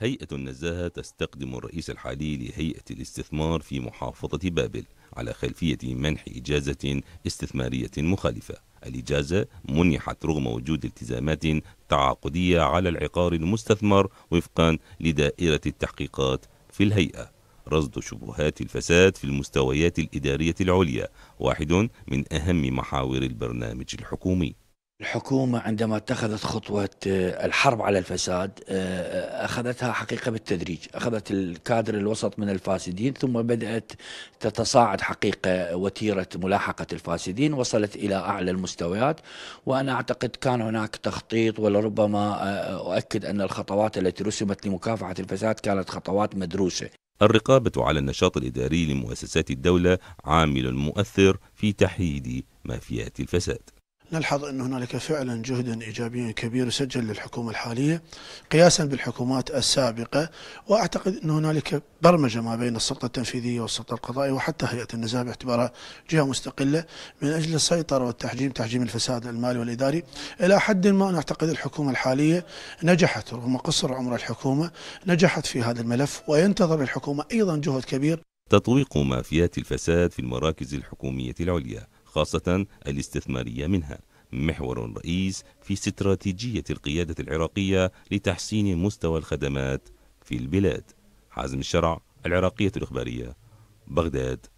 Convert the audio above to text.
هيئة النزاهة تستقدم الرئيس الحالي لهيئة الاستثمار في محافظة بابل على خلفية منح إجازة استثمارية مخالفة الإجازة منحت رغم وجود التزامات تعاقدية على العقار المستثمر وفقا لدائرة التحقيقات في الهيئة رصد شبهات الفساد في المستويات الإدارية العليا واحد من أهم محاور البرنامج الحكومي الحكومة عندما اتخذت خطوة آه، الحرب على الفساد آه، آه، أخذتها حقيقة بالتدريج أخذت الكادر الوسط من الفاسدين ثم بدأت تتصاعد حقيقة وتيرة ملاحقة الفاسدين وصلت إلى أعلى المستويات وأنا أعتقد كان هناك تخطيط ولربما أؤكد أن الخطوات التي رسمت لمكافحة الفساد كانت خطوات مدروسة الرقابة على النشاط الإداري لمؤسسات الدولة عامل مؤثر في تحييد مافيات الفساد نلحظ أن هنالك فعلا جهدا إيجابيا كبير سجل للحكومة الحالية قياسا بالحكومات السابقة وأعتقد أن هنالك برمجة ما بين السلطة التنفيذية والسلطة القضائية وحتى هيئة النزاهة باعتبارها جهة مستقلة من أجل السيطرة والتحجيم تحجيم الفساد المالي والإداري إلى حد ما نعتقد الحكومة الحالية نجحت رغم قصر عمر الحكومة نجحت في هذا الملف وينتظر الحكومة أيضا جهد كبير تطويق مافيات الفساد في المراكز الحكومية العليا خاصة الاستثمارية منها محور رئيس في استراتيجية القيادة العراقية لتحسين مستوى الخدمات في البلاد حازم الشرع العراقية الإخبارية بغداد